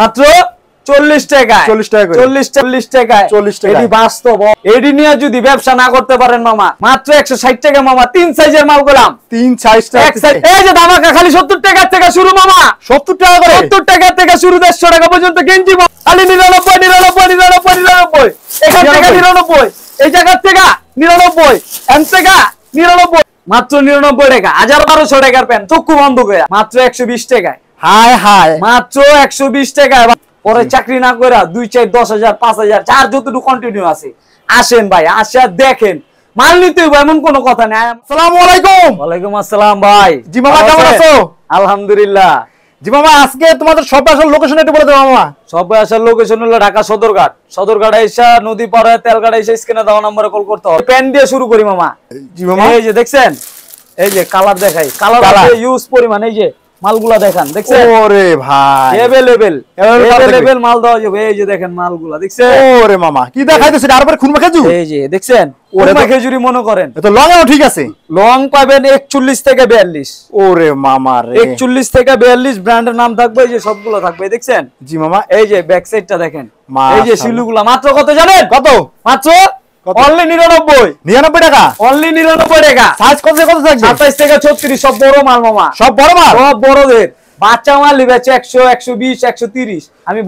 মাত্র চল্লিশ টাকা চল্লিশ টাকা চল্লিশ চল্লিশ টাকায় চল্লিশ টাকা এটি বাস্তব এটি নিয়ে যদি ব্যবসা না করতে পারেন মামা মাত্র একশো ষাট টাকা মামা তিন সাইজের মাল গোলাম তিন সাইজ এই যে ধামাকা খালি সত্তর টাকার থেকে শুরু মামা সত্তর টাকা করে সত্তর টাকার থেকে শুরু দেড়শো টাকা পর্যন্ত গেঞ্জি খালি নিরানব্বই নিরানব্বই নিরানব্বই নিরানব্বই এখান থেকে নিরানব্বই এই জায়গার থেকে নিরানব্বই এন থেকে নিরানব্বই মাত্র নিরানব্বই টাকা হাজার বারোশো টাকার প্যান্ট চক্ষু বন্ধ করে মাত্র একশো বিশ টাকায় হায় হায় মাত্র একশো বিশ টাকায় পরে চাকরি না করে দুই চার দশ হাজার পাঁচ হাজার যতটুকু কন্টিনিউ আছে আসেন ভাই আসে দেখেন মাল নিতে তোমাদের আসার লোকেশন ঢাকা সদরঘাট সদরঘাট নদী দেওয়া নম্বরে কল করতে হবে দিয়ে শুরু করি মামা জি এই যে দেখছেন এই যে কালার দেখাই কালার ইউজ পরিমাণ এই যে মালগুলা দেখেন দেখছেন ওরে ভাই अवेलेबल अवेलेबल মাল দাও যাবে এই যে দেখেন মালগুলা দেখছেন ওরে মামা কি দেখাইতেছেন আর পরে খুনমা খেজুর এই যে দেখছেন খুনমা খেজুরি মনে করেন তো লং ঠিক আছে লং পাবেন 41 থেকে 42 ওরে মামা রে 41 থেকে 42 ব্র্যান্ডের নাম থাকবে এই যে সবগুলা থাকবে দেখছেন জি মামা এই যে ব্যাক সাইডটা দেখেন এই যে সিলুগুলা মাত্র কত জানেন কত মাত্র নিরানব্বই অনলি নিরানব্বই টাকা একশো একশো বিশ একশো তিরিশ আমি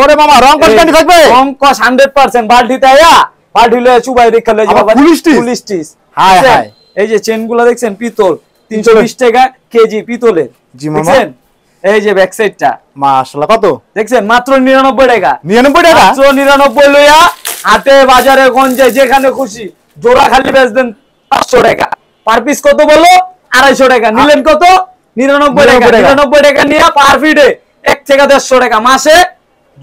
ওরে মামা রং হান্ড্রেড পার্সেন্ট পুলিশ এই যে চেন গুলা দেখছেন পিতল তিনশো বিশ টাকা কেজি পিতলের জি মামা এই যে ব্যাক সাইডটা মাশাআল্লাহ কত দেখছেন মাত্র 99 টাকা 99 টাকা মাত্র 99 লইয়া হাতে বাজারে গঞ্জে যেখানে খুশি জোড়া খালি বেচ 500 টাকা পার পিস কত বলো 250 টাকা নিলেন কত 99 টাকা 99 টাকা নিয়া পার ফিডে 1 থেকে 150 টাকা মাসে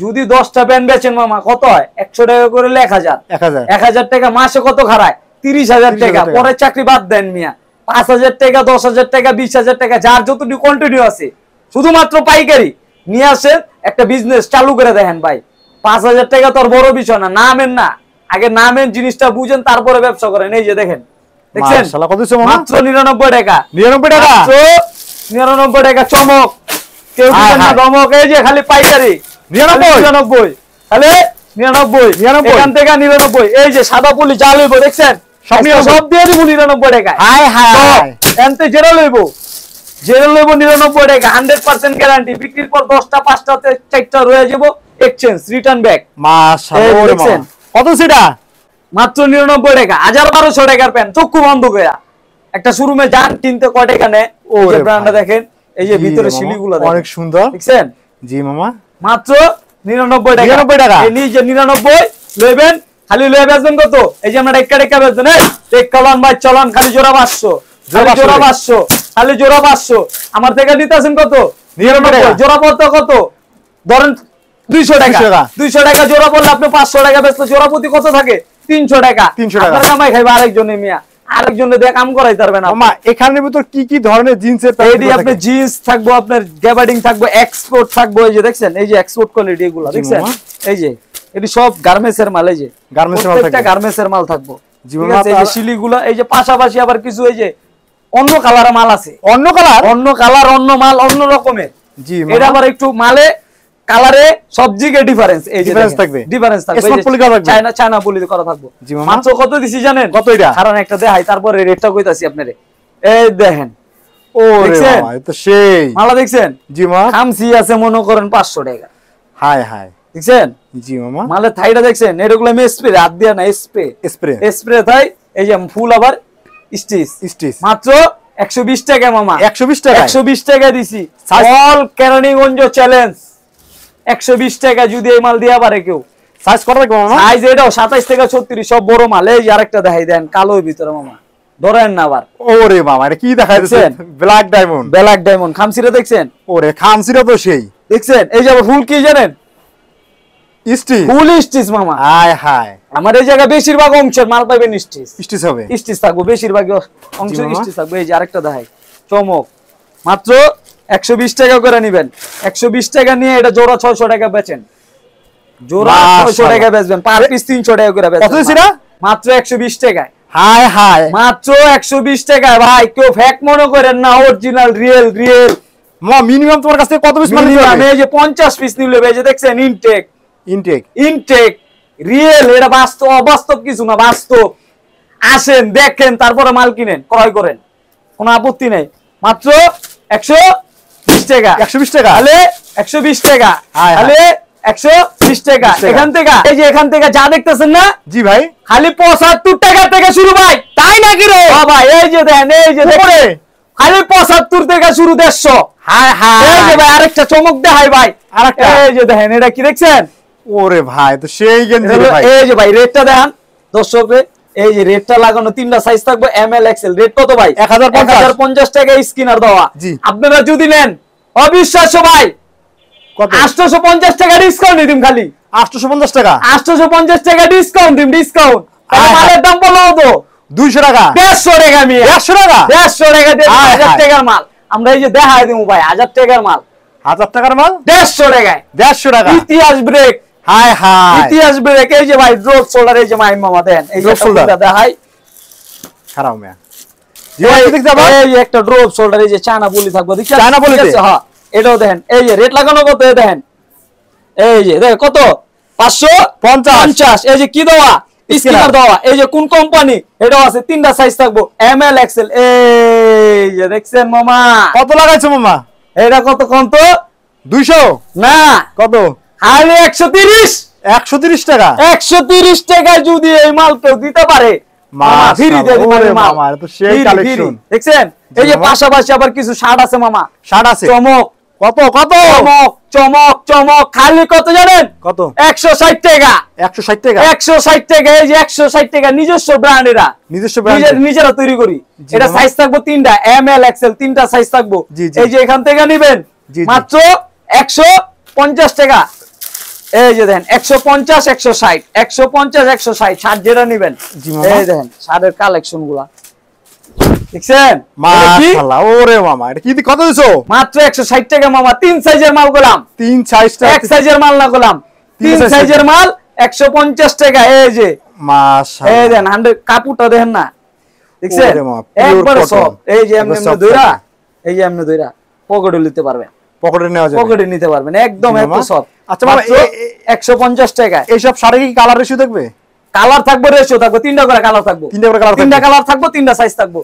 যদি 10টা প্যান্ট বেচেন মামা কত হয় 100 টাকা করে 1000 1000 1000 টাকা মাসে কত খারায় 30000 টাকা পরে চাকরি বাদ দেন মিয়া 5000 টাকা 10000 টাকা 20000 টাকা যার যতটুকু কন্টিনিউ আছে শুধুমাত্র পাইকারি নিয়ে আসে একটা বিজনেস চালু করে দেখেন ভাই পাঁচ হাজার টাকা তো বড় বিষয় না নামেন না আগে নামেন জিনিসটা বুঝেন তারপরে ব্যবসা করেন এই যে দেখেন দেখছেন নিরানব্বই টাকা হ্যাঁ, হ্যাঁ। খালি পাইকারি নিরানব্বই থেকে নিরানব্বই এই যে সাদা দেখছেন সব দিয়ে নিরানব্বই টাকা হায় এনতে লইব যেটা নেবো নিরানব্বই হান্ড্রেড পার্সেন্ট গ্যারান্টি বিক্রির পর দশটা পাঁচটা চারটা রয়ে এক্সচেঞ্জ রিটার্ন ব্যাক কত সেটা মাত্র নিরানব্বই টাকা হাজার বারোশো টাকার প্যান্ট চক্ষু বন্ধ একটা শোরুমে যান কিনতে কয় টাকা নেয় দেখেন এই যে ভিতরে শিলিগুলো অনেক সুন্দর দেখছেন জি মামা মাত্র নিরানব্বই টাকা নিরানব্বই টাকা এই নিজে নিরানব্বই লইবেন খালি লয়ে বেচবেন কত এই যে আমরা টেক্কা টেক্কা বেচবেন টেক্কা লন বা চলন খালি জোড়া খালি জোড়া পাঁচশো আমার থেকে নিতেছেন কত জোড়া পড়তো কত ধরেন দুইশো টাকা দুইশো টাকা জোড়া পড়লে আপনি পাঁচশো টাকা জোড়া প্রতি কত থাকে তিনশো টাকা তিনশো টাকা কামাই আরেকজনে মিয়া জিন্স থাকবো আপনার এক্সপোর্ট থাকবো এই যে দেখছেন এই যে এক্সপোর্ট কোয়ালিটি দেখছেন এই যে সব গার্মেন্টস এর মাল এই যে গার্মেন্টস এর গার্মেন্টস এর মাল থাকবো শিলিগুলো এই যে পাশাপাশি আবার কিছু এই যে অন্য কালার মাল আছে অন্য কালার অন্য কালার অন্য মাল অন্য রকমের জি এটা মানে? আবার একটু মালে কালারে সব জিগে ডিফারেন্স এই ডিফারেন্স থাকবে ডিফারেন্স থাকবে চায়না চায়না পলি করা থাকবো জি মাছ কত দিছি জানেন কত এটা কারণ একটা দেখাই তারপর রেটটা কইতাছি আপনারে এই দেখেন ও দেখছেন তো সেই মালা দেখছেন জি মা খামসি আছে মনে করেন 500 টাকা হাই হাই দেখছেন জি মামা মালে থাইটা দেখছেন এরগুলা মে স্প্রে হাত দিয়া না স্প্রে স্প্রে স্প্রে থাই এই যে ফুল আবার একশো বিশ টাকা মামা একশো বিশ টাকা যদি সাতাইশ ছত্রিশ সব বড় মাল আরেকটা দেখাই দেন কালো ভিতরে মামা ধরেন না আবার ওরে মামা কি ব্ল্যাক ব্ল্যাক দেখছেন ওরে তো সেই দেখছেন এই যে ফুল কি জানেন স্টিচ জোড়া বেচবেন পিস করে মাত্র একশো বিশ টাকায় হায় হায় মাত্র একশো বিশ ভাই কেউ ফ্যাক মনে করেন না অরিজিনাল রিয়েল রিয়েল মিনিমাম তোমার কত পঞ্চাশ পিস নিলে দেখছেন ইনটেক ইনটেক ইনটেক রিয়েল এটা বাস্তব অবাস্তব কিছু না বাস্তব আসেন দেখেন তারপরে মাল কিনেন ক্রয় করেন কোনো আপত্তি নেই মাত্র একশো টাকা একশো বিশ টাকা তাহলে একশো টাকা তাহলে একশো টাকা এখান থেকে এই যে এখান থেকে যা দেখতেছেন না জি ভাই খালি পঁচাত্তর টাকা থেকে শুরু ভাই তাই নাকি রে বাবা এই যে দেন এই যে দেখে খালি পঁচাত্তর থেকে শুরু দেড়শো হ্যাঁ হ্যাঁ আরেকটা চমক দেখাই ভাই আরেকটা এই যে দেখেন এটা কি দেখছেন ওরে ভাই তো সেই গেঞ্জি এই যে ভাই রেটটা দেখান এই যে রেটটা লাগানো তিনটা সাইজ থাকবে এম এল রেট কত ভাই এক হাজার পঞ্চাশ টাকা স্কিনার দেওয়া আপনারা যদি নেন অবিশ্বাস্য ভাই আটশোশো পঞ্চাশ টাকা ডিসকাউন্ট দিম খালি পঞ্চাশ টাকা পঞ্চাশ টাকা ডিসকাউন্ট দিম ডিসকাউন্ট মালের দাম বলো তো দুইশো টাকা দেড়শো টাকা আমি একশো টাকা দেড়শো টাকা হাজার টাকার মাল আমরা এই যে দেখাই দিব ভাই হাজার টাকার মাল হাজার টাকার মাল দেড়শো টাকায় দেড়শো টাকা ইতিহাস ব্রেক হাই হাই ইতিহাস ব্রেক এই যে ভাই ড্রপ এই যে মাই মামা দেন এই ড্রপ দেখাই খারাপ মিয়া এই একটা ড্রপ এই যে বলি থাকবো বলি হ্যাঁ এটাও দেখেন এই যে রেট লাগানো কত দেখেন এই যে দেখ কত পাঁচশো পঞ্চাশ এই যে কি দেওয়া স্কিনার দেওয়া এই যে কোন কোম্পানি এটাও আছে তিনটা সাইজ থাকবো এম এল এক্সেল এই যে দেখছেন মামা কত লাগাইছো মামা এটা কত কত দুইশো না কত আরে একশো তিরিশ একশো তিরিশ টাকা একশো তিরিশ টাকা যদি এই মাল কেউ দিতে পারে একশো ষাট টাকা একশো ষাট নিজস্ব ব্র্যান্ড নিজেরা তৈরি করি এটা সাইজ থাকবো তিনটা এম এল এক্সেল তিনটা সাইজ থাকবো এই যে এখান থেকে নিবেন মাত্র একশো পঞ্চাশ টাকা এই যে দেখেন একশো পঞ্চাশ একশো ষাট একশো পঞ্চাশ একশো যেটা এই দেখেন কালেকশন গুলা মামা তিন সাইজের সাইজের মাল একশো পঞ্চাশ টাকা এই যে সব এই যে এই যে পকেটে নিতে পারবেন নেওয়া নিতে পারবেন একদম একদম সব আচ্ছা বাবা 150 টাকা এইসব শাড়ি কি কালার রেশিও থাকবে কালার থাকবে রেশিও থাকবে তিনটা করে কালার থাকবে তিনটা করে কালার তিনটা কালার থাকবে তিনটা সাইজ থাকবে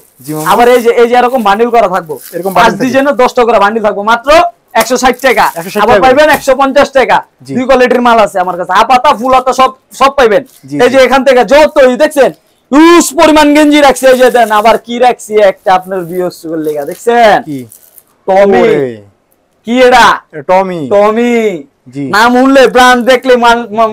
আবার এই যে এই যে এরকম বান্ডিল করা থাকবে এরকম 10 করে বান্ডিল থাকবে মাত্র 160 টাকা আবার 150 টাকা দুই কোয়ালিটির মাল আছে আমার কাছে ফুল ফুলাতা সব সব পাইবেন এই যে এখান থেকে যত দেখছেন পরিমাণ গেঞ্জি রাখছে এই যে দেন আবার কি রাখছি একটা আপনার বিয়স লেগা দেখছেন কি কি এটা টমি টমি নাম উঠলে ব্রান্ড দেখলে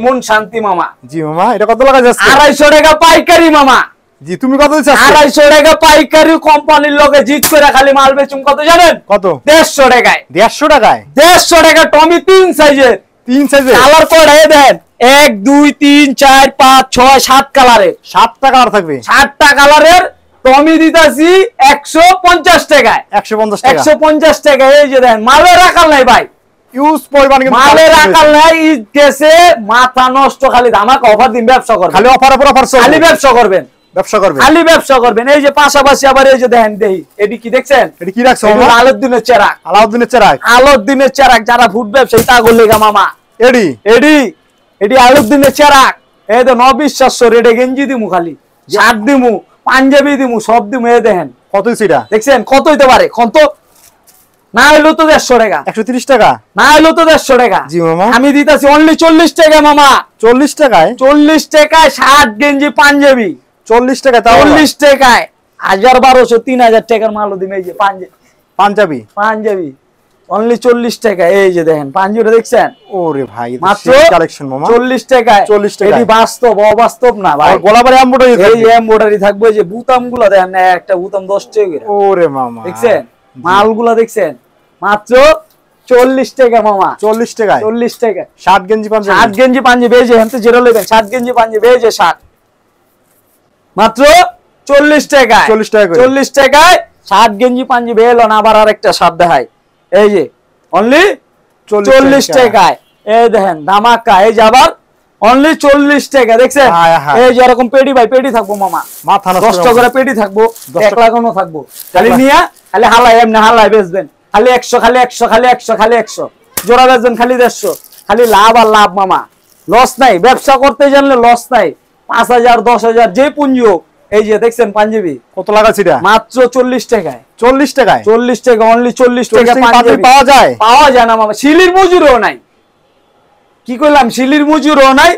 মন শান্তি মামা জি মামা এটা কত লাগা যাচ্ছে আড়াইশো টাকা পাইকারি মামা জি তুমি কত আড়াইশো টাকা পাইকারি কোম্পানির লোকে জিত করে খালি মাল বেচুম কত জানেন কত দেড়শো টাকায় দেড়শো টাকায় দেড়শো টাকা টমি তিন সাইজের তিন সাইজের কালার কোড হয়ে দেন এক দুই তিন চার পাঁচ ছয় সাত কালারের সাতটা কালার থাকবে সাতটা কালারের তো আমি একশো পঞ্চাশ টাকায় একশো পঞ্চাশ একশো পঞ্চাশ টাকায় এই যে দেন মালের রাখাল নাই ভাই চেরাক আলাউদ্দিনের যারা ফুড তা করলে এডি এটি আলাউদ্দিনের চেরাক এই তো নবিশ্বাস রেডে গেঞ্জি দিমু খালি সাত দিমু পাঞ্জাবি দিমু সব দিমু এ দেখেন কত সিটা দেখছেন কত হইতে পারে তো না হইলো তো দেড়শো টাকা একশো তিরিশ টাকা না হইলো তো দেড়শো টাকা জি মামা আমি দিতেছি অনলি চল্লিশ টাকা মামা চল্লিশ টাকায় চল্লিশ টাকায় ষাট গেঞ্জি পাঞ্জাবি চল্লিশ টাকা চল্লিশ টাকায় হাজার বারোশো তিন হাজার টাকার মালও দিমে এই যে পাঞ্জাবি পাঞ্জাবি পাঞ্জাবি অনলি চল্লিশ টাকা এই যে দেখেন পাঞ্জিটা দেখছেন ওরে ভাই মাত্র কালেকশন চল্লিশ টাকায় 40 টাকা এটি বাস্তব অবাস্তব না ভাই গোলাবারে এমব্রয়ডারি থাকবে এই এমব্রয়ডারি থাকবে দেখেন একটা বুতাম দশ টাকা ওরে মামা দেখছেন মালগুলো দেখছেন মাত্র চল্লিশ টাকা মামা চল্লিশ টাকা চল্লিশ টাকা শার্ট গেঞ্জি পাঞ্জাবি শার্ট গেঞ্জি পাঞ্জাবি এই যে হেনতে জেরো গেঞ্জি পাঞ্জাবি এই যে মাত্র চল্লিশ টাকা চল্লিশ টাকা চল্লিশ টাকায় শার্ট গেঞ্জি পাঞ্জি এলো না আবার আরেকটা শার্ট দেখায় এই যে অনলি চল্লিশ টাকায় এই দেখেন এই যে আবার অনলি চল্লিশ টাকা দেখছেন হ্যাঁ, হ্যাঁ, হ্যাঁ। এই যে এরকম পেটি ভাই পেটি থাকবো মামা মাথা করে পেটি থাকবো এক লাগানো থাকবো খালি নিয়া খালি হালাই এমনি হালাই বেচবেন খালি একশো খালি একশো খালি একশো খালি একশো জোড়া বেচবেন খালি দেড়শো খালি লাভ আর লাভ মামা লস নাই ব্যবসা করতে জানলে লস নাই পাঁচ হাজার দশ হাজার যে পুঞ্জি হোক এই যে দেখছেন পাঞ্জাবি কত লাগাচ্ছি এটা মাত্র চল্লিশ টাকায় চল্লিশ টাকায় চল্লিশ টাকা অনলি চল্লিশ টাকা পাওয়া যায় পাওয়া যায় না মামা শিলির মজুরও নাই কি করলাম শিলির মজুরও নাই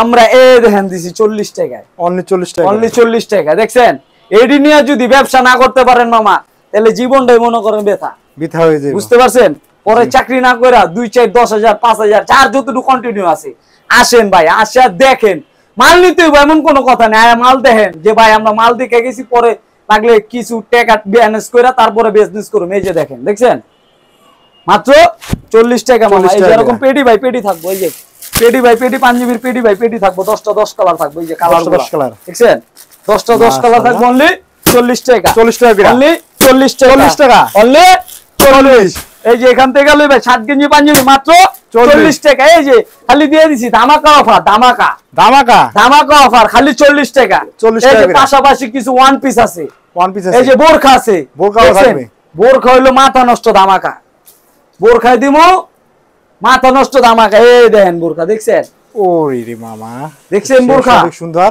আমরা এ দেখেন দিছি চল্লিশ টাকায় অনলি চল্লিশ টাকা অনলি চল্লিশ টাকা দেখছেন এডি নিয়ে যদি ব্যবসা না করতে পারেন মামা তাহলে জীবনটাই মনে করেন ব্যথা ব্যথা হয়ে যায় বুঝতে পারছেন পরে চাকরি না করে দুই চার দশ হাজার পাঁচ হাজার যার যতটুকু কন্টিনিউ আছে আসেন ভাই আসা দেখেন মাল নিতে হইব এমন কোনো কথা নেই মাল দেখেন যে ভাই আমরা মাল দিকে গেছি পরে লাগলে কিছু টাকা ব্যানেজ করে তারপরে বিজনেস করুন এই যে দেখেন দেখছেন মাত্র চল্লিশ টাকা মানে এরকম পেটি ভাই পেটি থাকবো এই যে পেটি ভাই পেটি পাঞ্জাবির পেটি ভাই পেটি থাকবো দশটা দশ কালার থাকবো এই যে কালার দশ কালার দেখছেন দশটা দশ কালার থাকবো অনলি চল্লিশ টাকা চল্লিশ টাকা অনলি চল্লিশ টাকা চল্লিশ টাকা অনলি চল্লিশ এই যে এখান থেকে লইবে সাত গেঞ্জি পাঞ্জাবি মাত্র চল্লিশ টাকা এই যে খালি দিয়ে দিছি ধামাকা অফার ধামাকা ধামাকা ধামাকা অফার খালি চল্লিশ টাকা চল্লিশ টাকা পাশাপাশি কিছু ওয়ান পিস আছে ওয়ান পিস এই যে বোরখা আছে বোরখা বোরখা হইলো মাথা নষ্ট ধামাকা বোরখায় দিমো মাথা নষ্ট ধামাকা এই দেখেন বোরখা দেখছেন ওরে মামা দেখছেন বোরখা সুন্দর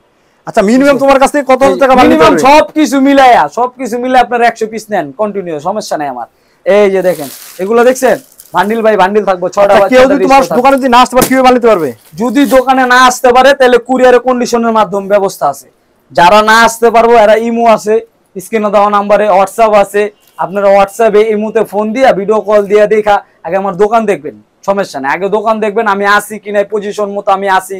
আচ্ছা মিনিমাম তোমার কাছ থেকে কত টাকা মিনিমাম সবকিছু সবকিছু আপনার পিস নেন কন্টিনিউ সমস্যা আমার এই যে দেখেন এগুলো দেখছেন আচ্ছা, যদি দোকানে না আসতে পারে তাহলে কন্ডিশনের ব্যবস্থা আছে যারা না আসতে পারবো এরা ইমো আছে স্ক্রিনে দেওয়া নাম্বারে হোয়াটসঅ্যাপ আছে আপনারা হোয়াটসঅ্যাপে তে ফোন দিয়া ভিডিও কল দিয়া দেখা আগে আমার দোকান দেখবেন সমস্যা নেই আগে দোকান দেখবেন আমি আসি কিনা পজিশন মতো আমি আসি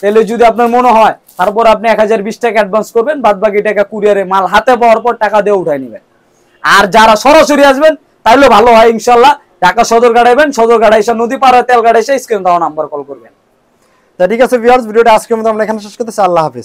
তাহলে যদি আপনার মনে হয় তারপর আপনি এক টাকা অ্যাডভান্স করবেন বাদ বাকি টাকা কুরিয়ারে মাল হাতে পাওয়ার পর টাকা দিয়ে উঠাই নেবেন আর যারা সরাসরি আসবেন তাহলে ভালো হয় ইনশাল্লাহ ঢাকা সদর গাড়াইবেন সদর গাড়াইসা নদী পাড়া তেল গাড়াইসা স্ক্রিন দেওয়া নাম্বার কল করবেন তা ঠিক আছে ভিডিওটা আজকের মতো আমরা এখানে শেষ করতেছি আল্লাহ হাফিজ